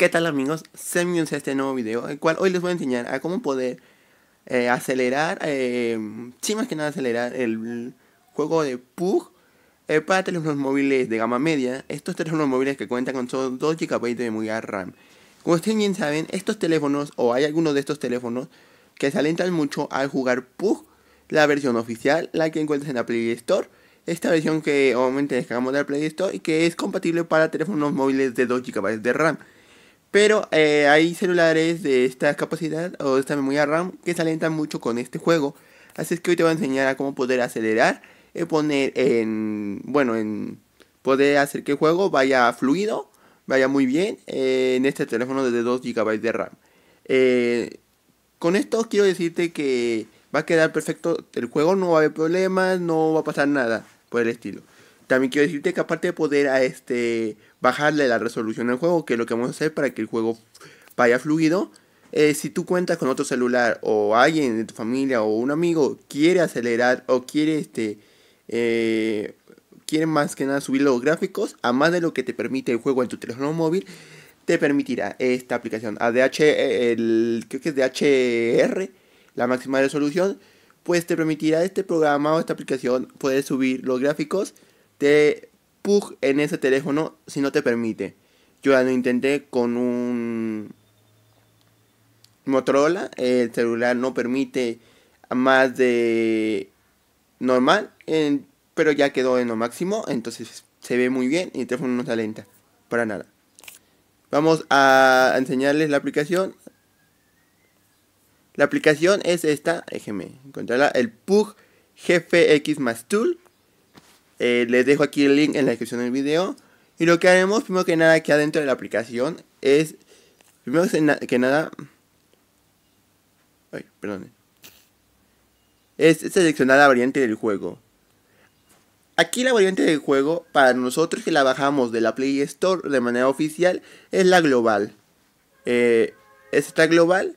¿Qué tal amigos? se bienvenidos a este nuevo video, el cual hoy les voy a enseñar a cómo poder eh, acelerar, eh, sí más que nada acelerar el juego de Pug eh, para teléfonos móviles de gama media, estos teléfonos móviles que cuentan con solo 2 GB de memoria RAM. Como ustedes bien saben, estos teléfonos, o hay algunos de estos teléfonos, que se alentan mucho al jugar Pug, la versión oficial, la que encuentras en la Play Store, esta versión que obviamente descargamos de la Play Store y que es compatible para teléfonos móviles de 2 GB de RAM. Pero eh, hay celulares de esta capacidad o de esta memoria RAM que se alentan mucho con este juego. Así es que hoy te voy a enseñar a cómo poder acelerar y eh, poner en. Bueno, en poder hacer que el juego vaya fluido, vaya muy bien eh, en este teléfono de 2 GB de RAM. con esto quiero decirte que va a quedar perfecto el juego, no va a haber problemas, no va a pasar nada por el estilo. También quiero decirte que aparte de poder ah, este bajarle la resolución al juego, que es lo que vamos a hacer para que el juego vaya fluido, eh, si tú cuentas con otro celular o alguien de tu familia o un amigo quiere acelerar o quiere este eh, más que nada subir los gráficos a más de lo que te permite el juego en tu teléfono móvil te permitirá esta aplicación a eh, creo que es DHR la máxima resolución pues te permitirá este programa o esta aplicación poder subir los gráficos de pug en ese teléfono si no te permite. Yo ya lo intenté con un Motorola, el celular no permite más de normal, pero ya quedó en lo máximo, entonces se ve muy bien y el teléfono no se lenta para nada. Vamos a enseñarles la aplicación. La aplicación es esta, déjenme encontrarla, el PUG GFX más Tool. Eh, les dejo aquí el link en la descripción del video. Y lo que haremos, primero que nada, aquí adentro de la aplicación es, primero que nada, ay, perdón, es seleccionar la variante del juego. Aquí la variante del juego, para nosotros que la bajamos de la Play Store de manera oficial, es la global. Eh, esta global,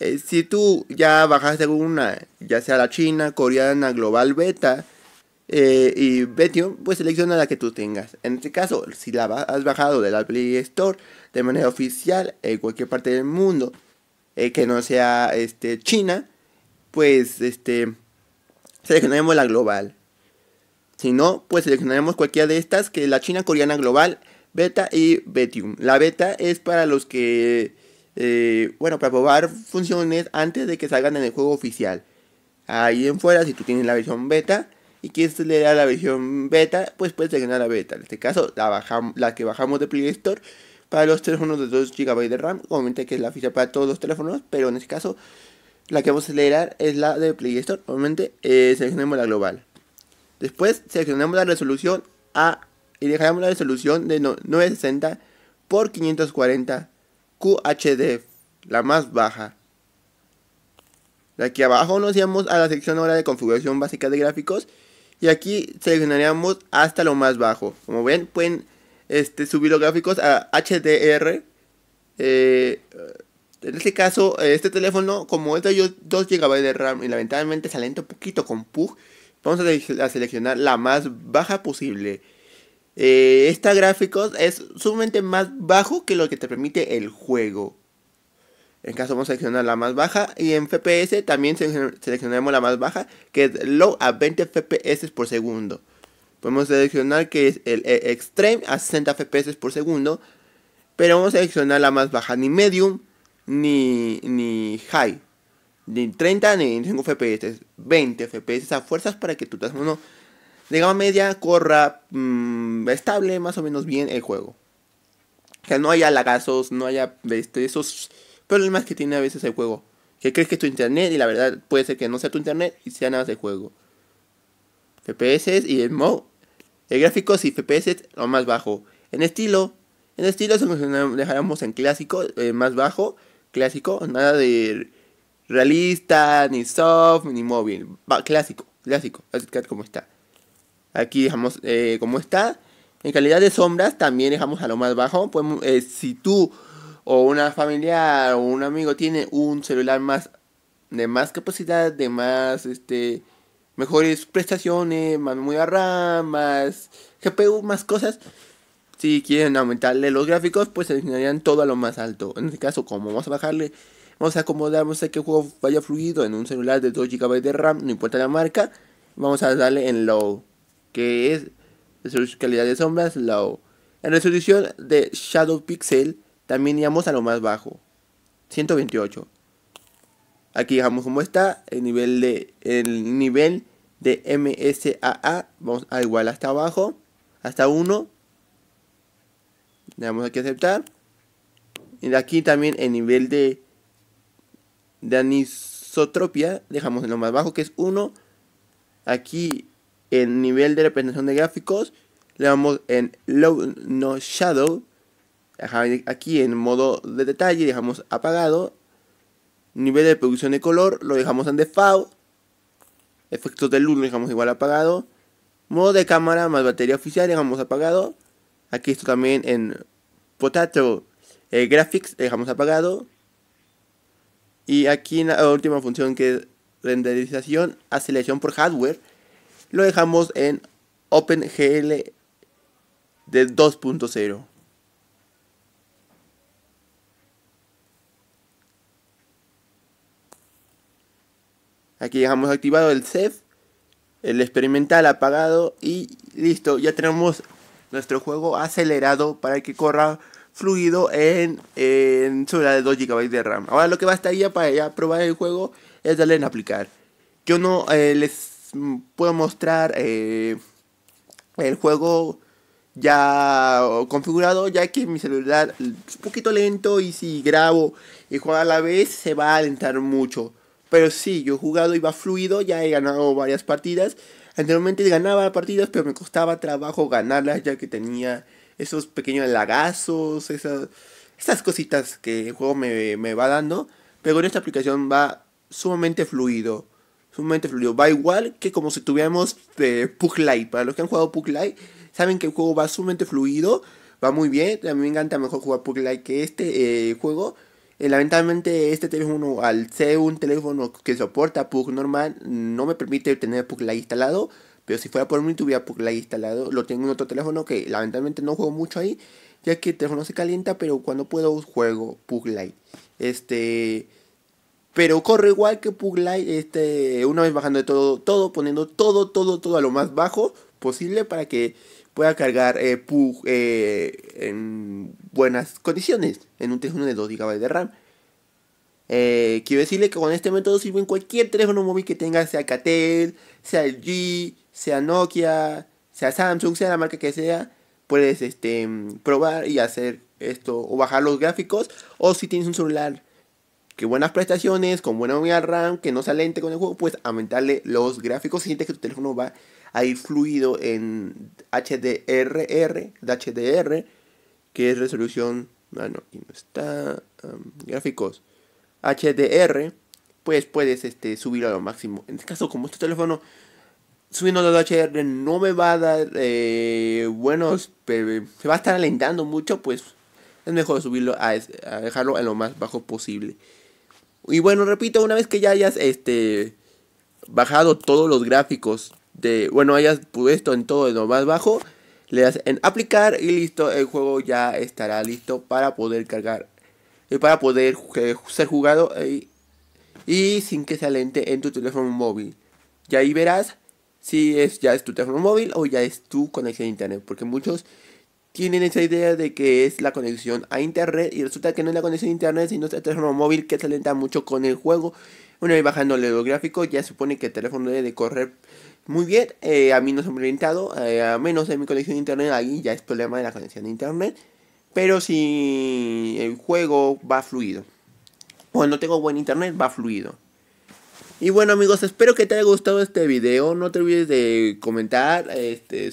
eh, si tú ya bajaste alguna, ya sea la china, coreana, global beta, eh, y Betium, pues selecciona la que tú tengas. En este caso, si la has bajado de la Play Store de manera oficial en cualquier parte del mundo eh, que no sea este, China, pues este, seleccionaremos la global. Si no, pues seleccionaremos cualquiera de estas, que es la China Coreana Global, Beta y Betium. La beta es para los que, eh, bueno, para probar funciones antes de que salgan en el juego oficial. Ahí en fuera, si tú tienes la versión beta, y quieres este acelerar la versión beta, pues puedes seleccionar la beta. En este caso, la, bajamos, la que bajamos de Play Store para los teléfonos de 2 GB de RAM. Obviamente que es la ficha para todos los teléfonos, pero en este caso, la que vamos a acelerar es la de Play Store. Obviamente, eh, seleccionemos la global. Después, seleccionamos la resolución A y dejamos la resolución de 960 por 540 QHD, la más baja. De aquí abajo nos íbamos a la sección ahora de configuración básica de gráficos y aquí seleccionaríamos hasta lo más bajo. Como ven, pueden este, subir los gráficos a HDR. Eh, en este caso, este teléfono, como es de 2 GB de RAM y lamentablemente saliendo un poquito con PUG, vamos a, seleccionar la más baja posible. Eh, esta gráficos es sumamente más bajo que lo que te permite el juego. En caso vamos a seleccionar la más baja. Y en FPS también seleccionaremos la más baja, que es low a 20 FPS por segundo. Podemos seleccionar que es el extreme a 60 FPS por segundo. Pero vamos a seleccionar la más baja, ni medium, ni, ni high. Ni 30 ni 25 FPS. 20 FPS a fuerzas para que tu teléfono de gama media corra mm, estable más o menos bien el juego. Que no haya lagazos, no haya este, esos problemas que tiene a veces el juego. Que crees que es tu internet y la verdad puede ser que no sea tu internet y sea nada de juego. FPS y el modo El gráfico si FPS es lo más bajo. En estilo, en estilo dejaremos en clásico, eh, más bajo, clásico, nada de realista, ni soft, ni móvil. Clásico clásico, clásico, que como está. Aquí dejamos eh, como está. En calidad de sombras también dejamos a lo más bajo. Eh, si tú o una familiar o un amigo tiene un celular más de más capacidad, de más este mejores prestaciones, más memoria RAM, más GPU, más cosas. Si quieren aumentarle los gráficos, pues seleccionarían todo a lo más alto. En este caso, como vamos a bajarle, vamos a acomodar, a que el juego vaya fluido en un celular de 2 GB de RAM, no importa la marca. Vamos a darle en low, que es calidad de sombras, low. En resolución de Shadow Pixel también íbamos a lo más bajo. 128. Aquí dejamos como está el nivel de el nivel de MSAA, vamos a igual hasta abajo, hasta 1. Le damos aquí a aceptar. Y aquí también el nivel de de anisotropia, dejamos en lo más bajo que es 1. Aquí el nivel de representación de gráficos le damos en low no shadow aquí en modo de detalle dejamos apagado. Nivel de producción de color lo dejamos en default. Efectos de luz lo dejamos igual apagado. Modo de cámara más batería oficial dejamos apagado. Aquí esto también en Potato eh, Graphics dejamos apagado. Y aquí en la última función que es renderización a selección por hardware lo dejamos en OpenGL de 2.0. Aquí dejamos activado el CEF, el experimental apagado y listo, ya tenemos nuestro juego acelerado para que corra fluido en, en sobre de 2 GB de RAM. Ahora lo que bastaría para ya probar el juego es darle en aplicar. Yo no eh, les puedo mostrar eh, el juego ya configurado, ya que mi celular es un poquito lento y si grabo y juego a la vez se va a alentar mucho. Pero sí, yo he jugado y va fluido, ya he ganado varias partidas. Anteriormente ganaba partidas, pero me costaba trabajo ganarlas ya que tenía esos pequeños lagazos, esas, esas cositas que el juego me, me va dando. Pero con esta aplicación va sumamente fluido. Sumamente fluido. Va igual que como si tuviéramos Pug Light, Para los que han jugado Light saben que el juego va sumamente fluido. Va muy bien. A mí me encanta mejor jugar Light que este eh, juego. Eh, lamentablemente este teléfono, al ser un teléfono que soporta Pug normal, no me permite tener Pug Lite instalado. Pero si fuera por mí, tuviera Pug Lite instalado. Lo tengo en otro teléfono que lamentablemente no juego mucho ahí, ya que el teléfono se calienta, pero cuando puedo juego Pug Light Este... Pero corre igual que Pug Lite, este, una vez bajando de todo, todo, poniendo todo, todo, todo a lo más bajo posible para que pueda cargar eh, eh, en buenas condiciones, en un teléfono de 2 GB de RAM. Eh, quiero decirle que con este método sirve en cualquier teléfono móvil que tenga, sea Catel, sea LG, sea Nokia, sea Samsung, sea la marca que sea, puedes este, probar y hacer esto o bajar los gráficos. O si tienes un celular que buenas prestaciones, con buena unidad RAM, que no se alente con el juego, pues aumentarle los gráficos. siente que tu teléfono va a ir fluido en HDRR, HDR, que es resolución, bueno, ah, y no está, gráficos, HDR, pues puedes este, subirlo a lo máximo. En este caso, como este teléfono subiendo los HDR no me va a dar eh, buenos, se va a estar alentando mucho, pues es mejor subirlo a dejarlo en lo más bajo posible. Y bueno, repito, una vez que ya hayas este, bajado todos los gráficos de, bueno, hayas puesto en todo lo más bajo, le das en aplicar y listo, el juego ya estará listo para poder cargar y eh, para poder eh, ser jugado eh, y, y sin que se alente en tu teléfono móvil. Y ahí verás si es, ya es tu teléfono móvil o ya es tu conexión a internet, porque muchos tienen esa idea de que es la conexión a internet y resulta que no es la conexión a internet sino el este teléfono móvil que se alenta mucho con el juego. Una vez bajándole el gráfico ya supone que el teléfono debe correr muy bien. a mí no se me ha orientado, a menos de eh, mi conexión a internet, ahí ya es problema de la conexión a internet. Pero si el juego va fluido. no tengo buen internet va fluido. Y bueno amigos, espero que te haya gustado este video. No te olvides de comentar. Este,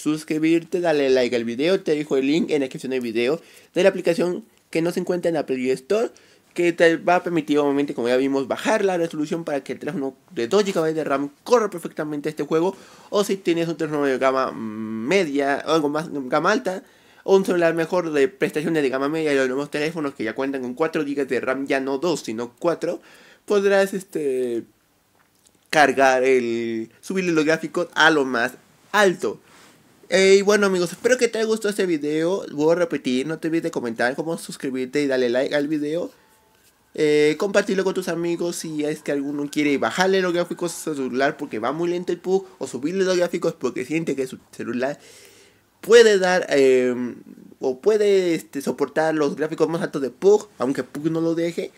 suscribirte, dale like al video, te dejo el link en la descripción del video de la aplicación que no se encuentra en la Play Store, que te va a permitir obviamente, como ya vimos, bajar la resolución para que el teléfono de 2 GB de RAM corra perfectamente este juego, o si tienes un teléfono de gama media, o algo más, gama alta, o un celular mejor de prestaciones de gama media, Y los nuevos teléfonos que ya cuentan con 4 GB de RAM, ya no 2, sino 4, podrás este cargar el subirle los gráficos a lo más alto. Y bueno amigos, espero que te haya gustado este video. Voy a repetir, no te olvides de comentar, cómo suscribirte y darle like al video. Eh, compartirlo con tus amigos si es que alguno quiere bajarle los gráficos a su celular porque va muy lento el PUG o subirle los gráficos porque siente que su celular puede dar em, o puede este, soportar los gráficos más altos de PUG, aunque PUG no lo deje.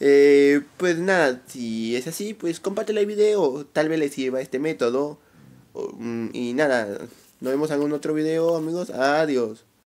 Eh, pues nada, si es así, pues compártelo el video, tal vez les sirva este método. Mm, y nada, nos vemos en algún otro video, amigos. Adiós.